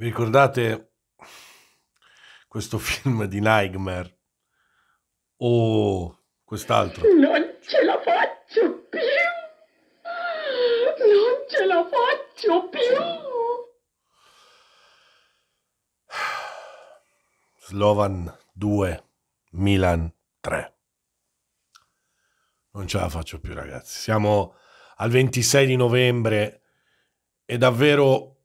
Vi ricordate questo film di Nightmare? O quest'altro? Non ce la faccio più! Non ce la faccio più! Slovan 2, Milan 3. Non ce la faccio più ragazzi. Siamo al 26 di novembre e davvero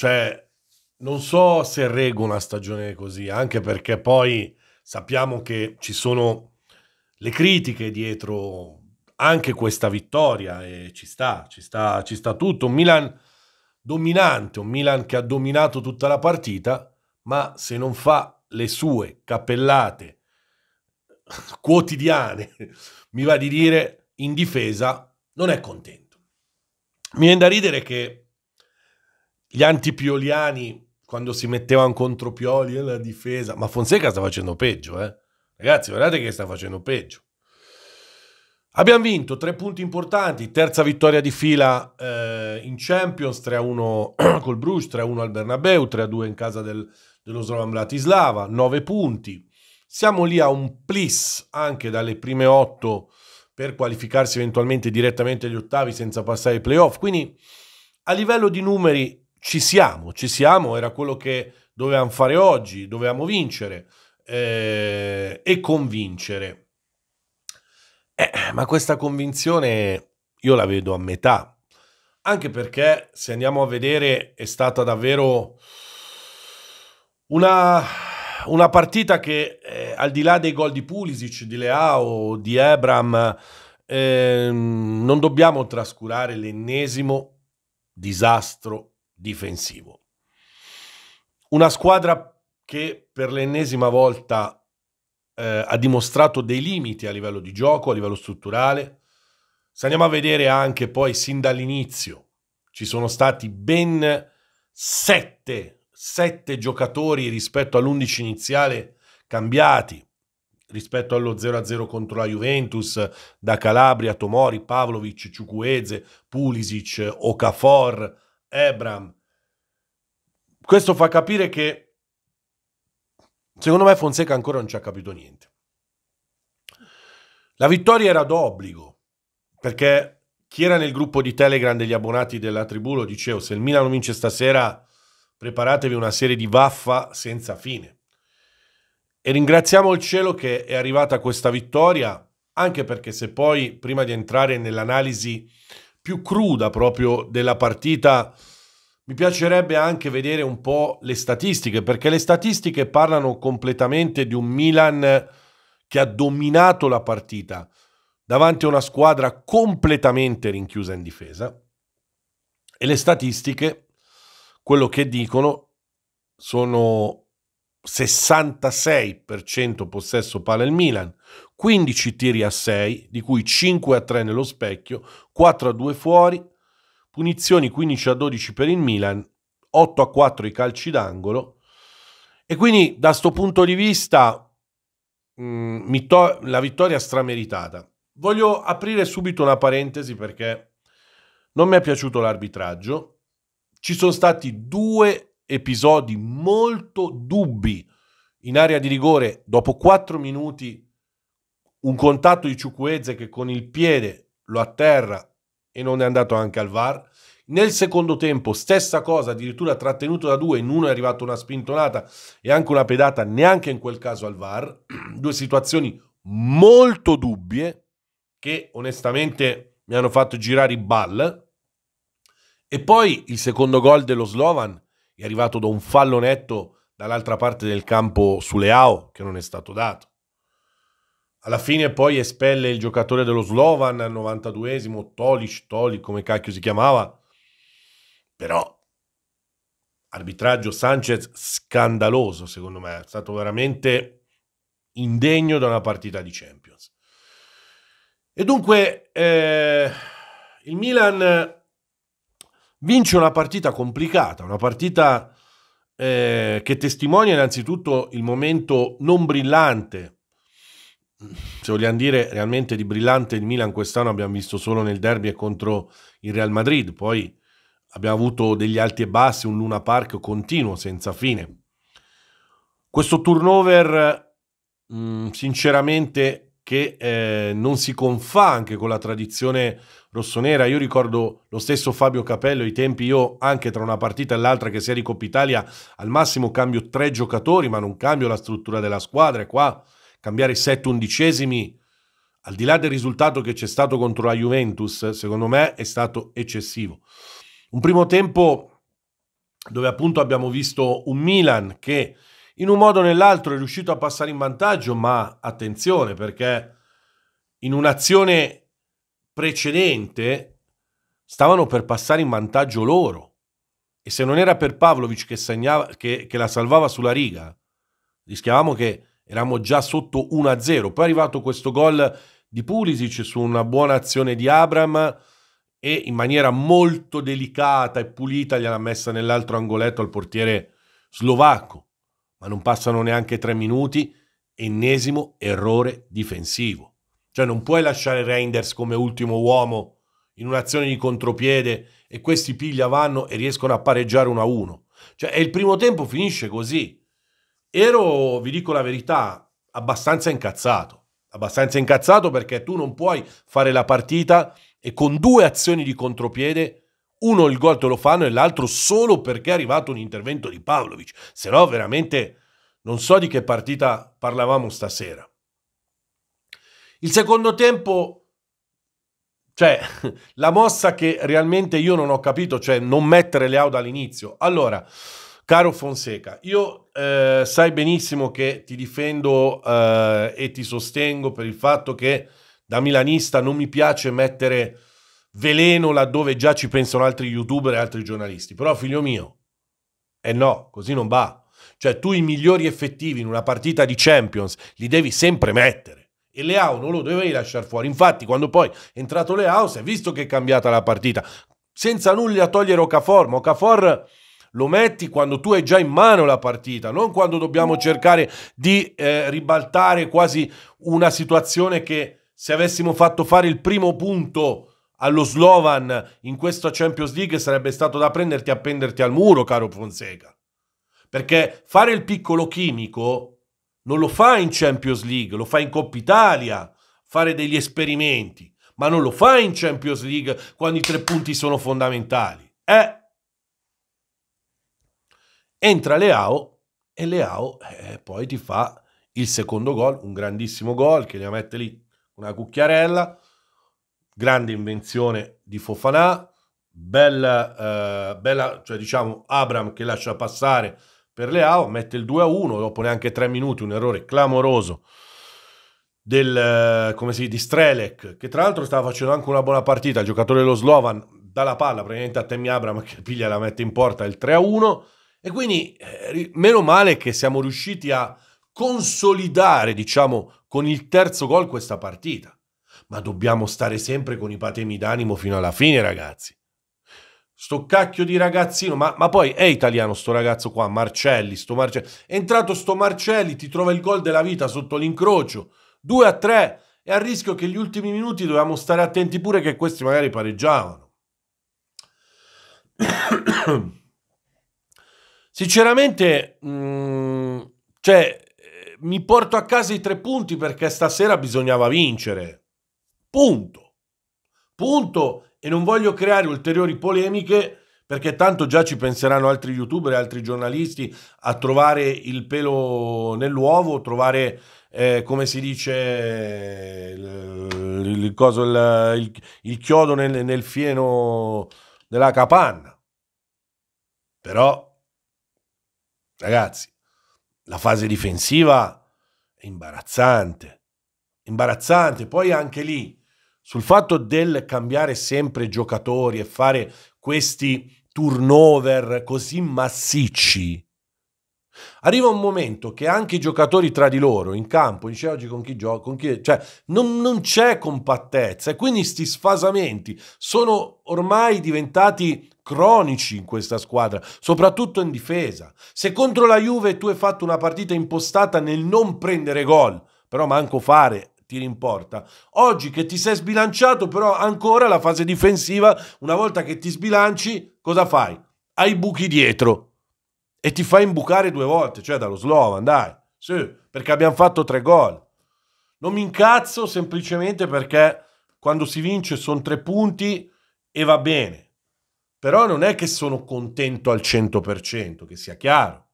cioè, non so se reggo una stagione così, anche perché poi sappiamo che ci sono le critiche dietro anche questa vittoria e ci sta, ci sta, ci sta tutto. Un Milan dominante, un Milan che ha dominato tutta la partita, ma se non fa le sue cappellate quotidiane, mi va di dire, in difesa, non è contento. Mi viene da ridere che gli antipioliani quando si mettevano contro Pioli e eh, la difesa, ma Fonseca sta facendo peggio, eh? Ragazzi, guardate che sta facendo peggio. Abbiamo vinto tre punti importanti, terza vittoria di fila eh, in Champions, 3-1 col Bruges, 3-1 al Bernabeu, 3-2 in casa del, dello Slovan Bratislava, 9 punti. Siamo lì a un plis anche dalle prime 8 per qualificarsi eventualmente direttamente agli ottavi senza passare ai playoff. Quindi a livello di numeri ci siamo, ci siamo, era quello che dovevamo fare oggi, dovevamo vincere eh, e convincere. Eh, ma questa convinzione io la vedo a metà, anche perché se andiamo a vedere è stata davvero una, una partita che eh, al di là dei gol di Pulisic, di Leao, di Ebram, ehm, non dobbiamo trascurare l'ennesimo disastro difensivo. Una squadra che per l'ennesima volta eh, ha dimostrato dei limiti a livello di gioco, a livello strutturale. Se andiamo a vedere anche poi sin dall'inizio, ci sono stati ben sette, sette giocatori rispetto all'11 iniziale cambiati, rispetto allo 0-0 contro la Juventus, da Calabria, Tomori, Pavlovic, Ciucueze, Pulisic, Okafor, Abram. Questo fa capire che secondo me Fonseca ancora non ci ha capito niente. La vittoria era d'obbligo, perché chi era nel gruppo di Telegram degli abbonati della tribù lo dicevo, se il Milano vince stasera preparatevi una serie di vaffa senza fine. E ringraziamo il cielo che è arrivata questa vittoria, anche perché se poi, prima di entrare nell'analisi più cruda proprio della partita. Mi piacerebbe anche vedere un po' le statistiche, perché le statistiche parlano completamente di un Milan che ha dominato la partita davanti a una squadra completamente rinchiusa in difesa. E le statistiche, quello che dicono, sono 66% possesso palla il Milan, 15 tiri a 6, di cui 5 a 3 nello specchio, 4 a 2 fuori, punizioni 15 a 12 per il Milan, 8 a 4 i calci d'angolo. E quindi da questo punto di vista mh, mm, la vittoria strameritata. Voglio aprire subito una parentesi perché non mi è piaciuto l'arbitraggio. Ci sono stati due episodi molto dubbi in area di rigore dopo 4 minuti un contatto di Ciucuezze che con il piede lo atterra e non è andato anche al VAR. Nel secondo tempo, stessa cosa, addirittura trattenuto da due, in uno è arrivata una spintonata e anche una pedata, neanche in quel caso al VAR. Due situazioni molto dubbie che onestamente mi hanno fatto girare i ball. E poi il secondo gol dello Slovan è arrivato da un fallo netto dall'altra parte del campo su Leao, che non è stato dato alla fine poi espelle il giocatore dello Slovan al 92esimo, Tolic, Tolic come cacchio si chiamava, però arbitraggio Sanchez scandaloso secondo me, è stato veramente indegno da una partita di Champions. E dunque eh, il Milan vince una partita complicata, una partita eh, che testimonia innanzitutto il momento non brillante se vogliamo dire, realmente di brillante il Milan quest'anno abbiamo visto solo nel derby e contro il Real Madrid. Poi abbiamo avuto degli alti e bassi, un Luna Park continuo, senza fine. Questo turnover, mh, mm, sinceramente, che eh, non si confà anche con la tradizione rossonera. Io ricordo lo stesso Fabio Capello, i tempi io anche tra una partita e l'altra che sia di Coppa Italia, al massimo cambio tre giocatori, ma non cambio la struttura della squadra. E qua cambiare i undicesimi, al di là del risultato che c'è stato contro la Juventus, secondo me è stato eccessivo. Un primo tempo dove appunto abbiamo visto un Milan che in un modo o nell'altro è riuscito a passare in vantaggio, ma attenzione perché in un'azione precedente stavano per passare in vantaggio loro. E se non era per Pavlovic che, segnava, che, che la salvava sulla riga, rischiavamo che eravamo già sotto 1-0. Poi è arrivato questo gol di Pulisic su una buona azione di Abram e in maniera molto delicata e pulita gliela ha messa nell'altro angoletto al portiere slovacco. Ma non passano neanche tre minuti, ennesimo errore difensivo. Cioè non puoi lasciare Reinders come ultimo uomo in un'azione di contropiede e questi piglia vanno e riescono a pareggiare 1-1. Cioè, e il primo tempo finisce così ero, vi dico la verità, abbastanza incazzato. Abbastanza incazzato perché tu non puoi fare la partita e con due azioni di contropiede, uno il gol te lo fanno e l'altro solo perché è arrivato un intervento di Pavlovic. Se no, veramente non so di che partita parlavamo stasera. Il secondo tempo, cioè la mossa che realmente io non ho capito, cioè non mettere le out all'inizio. Allora, Caro Fonseca, io eh, sai benissimo che ti difendo eh, e ti sostengo per il fatto che da milanista non mi piace mettere veleno laddove già ci pensano altri youtuber e altri giornalisti. Però, figlio mio, eh no, così non va. Cioè, tu i migliori effettivi in una partita di Champions li devi sempre mettere. E Leao non lo dovevi lasciare fuori. Infatti, quando poi è entrato Leao, si è visto che è cambiata la partita. Senza nulla togliere Ocafor, ma Ocafor lo metti quando tu hai già in mano la partita, non quando dobbiamo cercare di eh, ribaltare quasi una situazione che se avessimo fatto fare il primo punto allo Slovan in questa Champions League sarebbe stato da prenderti e appenderti al muro, caro Fonseca. Perché fare il piccolo chimico non lo fa in Champions League, lo fa in Coppa Italia, fare degli esperimenti, ma non lo fa in Champions League quando i tre punti sono fondamentali. Eh, Entra Leao e Leao eh, poi ti fa il secondo gol, un grandissimo gol che gliela mette lì una cucchiarella, grande invenzione di Fofanà, bella, eh, bella cioè diciamo Abram che lascia passare per Leao, mette il 2-1 dopo neanche tre minuti, un errore clamoroso del, eh, come si, di Strelec, che tra l'altro stava facendo anche una buona partita, il giocatore dello Slovan dalla palla praticamente a Temi Abram che piglia la mette in porta il 3-1 e quindi eh, meno male che siamo riusciti a consolidare, diciamo, con il terzo gol questa partita. Ma dobbiamo stare sempre con i patemi d'animo fino alla fine, ragazzi. Sto cacchio di ragazzino, ma, ma poi è italiano sto ragazzo qua, Marcelli, sto Marcelli. È entrato sto Marcelli, ti trova il gol della vita sotto l'incrocio. 2 a 3 e a rischio che gli ultimi minuti dovevamo stare attenti pure che questi magari pareggiavano. Sinceramente, mh, mm, cioè, mi porto a casa i tre punti perché stasera bisognava vincere. Punto. Punto. E non voglio creare ulteriori polemiche perché tanto già ci penseranno altri youtuber e altri giornalisti a trovare il pelo nell'uovo, trovare, eh, come si dice, il, il, coso, il, il chiodo nel, nel fieno della capanna. Però Ragazzi, la fase difensiva è imbarazzante, imbarazzante. Poi anche lì, sul fatto del cambiare sempre giocatori e fare questi turnover così massicci, Arriva un momento che anche i giocatori tra di loro in campo, dice oggi con chi gioca, con chi... cioè non, non c'è compattezza e quindi questi sfasamenti sono ormai diventati cronici in questa squadra, soprattutto in difesa. Se contro la Juve tu hai fatto una partita impostata nel non prendere gol, però manco fare ti in Oggi che ti sei sbilanciato, però ancora la fase difensiva, una volta che ti sbilanci, cosa fai? Hai buchi dietro, e ti fa imbucare due volte, cioè dallo Slovan, dai, sì, perché abbiamo fatto tre gol. Non mi incazzo semplicemente perché quando si vince sono tre punti e va bene. Però non è che sono contento al 100%, che sia chiaro.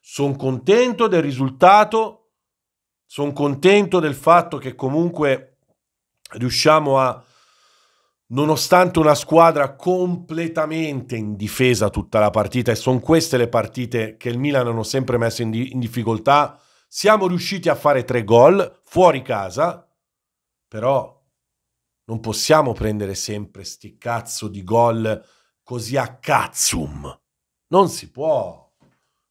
Sono contento del risultato, sono contento del fatto che comunque riusciamo a nonostante una squadra completamente in difesa tutta la partita, e sono queste le partite che il Milan hanno sempre messo in, di in difficoltà, siamo riusciti a fare tre gol fuori casa, però non possiamo prendere sempre sti cazzo di gol così a cazzum. Non si può.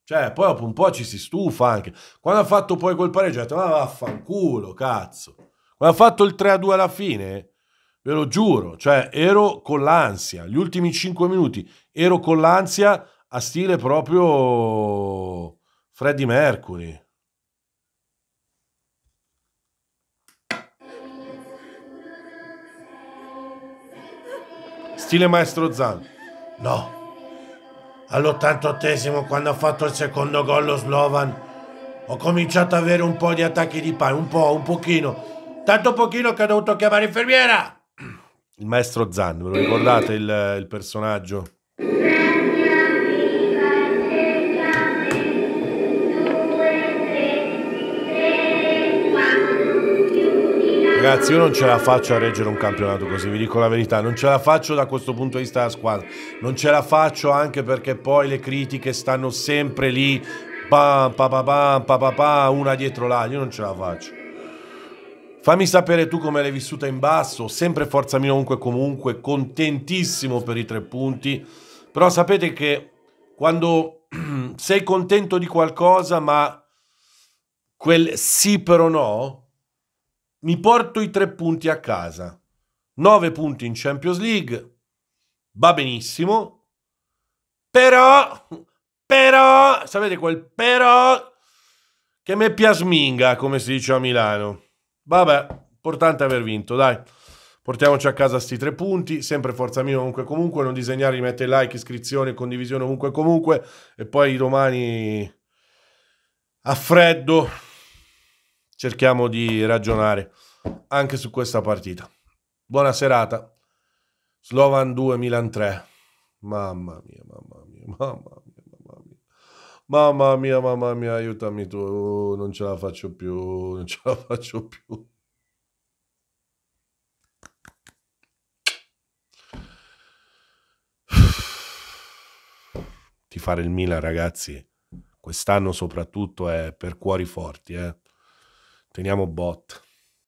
Cioè, poi dopo un po' ci si stufa anche. Quando ha fatto poi quel pareggio, ha detto, ma vaffanculo, cazzo. Quando ha fatto il 3-2 alla fine, ve lo giuro, cioè ero con l'ansia, gli ultimi 5 minuti ero con l'ansia a stile proprio Freddy Mercury. Stile maestro Zan. No. All'88 quando ha fatto il secondo gol lo Slovan, ho cominciato ad avere un po' di attacchi di pane, un po', un pochino. Tanto pochino che ho dovuto chiamare infermiera! Il maestro Zan, ve lo ricordate il, il personaggio? Ragazzi, io non ce la faccio a reggere un campionato così, vi dico la verità, non ce la faccio da questo punto di vista della squadra, non ce la faccio anche perché poi le critiche stanno sempre lì, bam, pa, pa, bam, pa, pa, pa, una dietro l'altra, io non ce la faccio. Fammi sapere tu come l'hai vissuta in basso, sempre Forza Mino ovunque comunque, contentissimo per i tre punti, però sapete che quando sei contento di qualcosa ma quel sì però no, mi porto i tre punti a casa. 9 punti in Champions League, va benissimo, però, però, sapete quel però che me piasminga, come si dice a Milano. Vabbè, importante aver vinto, dai. Portiamoci a casa sti tre punti, sempre Forza mia comunque comunque, non disegnare, mette like, iscrizione, condivisione ovunque comunque e poi domani a freddo cerchiamo di ragionare anche su questa partita. Buona serata. Slovan 2 Milan 3. Mamma mia, mamma mia, mamma Mamma mia, mamma mia, aiutami tu, non ce la faccio più, non ce la faccio più. Ti fare il Milan, ragazzi, quest'anno soprattutto è per cuori forti, eh. Teniamo bot.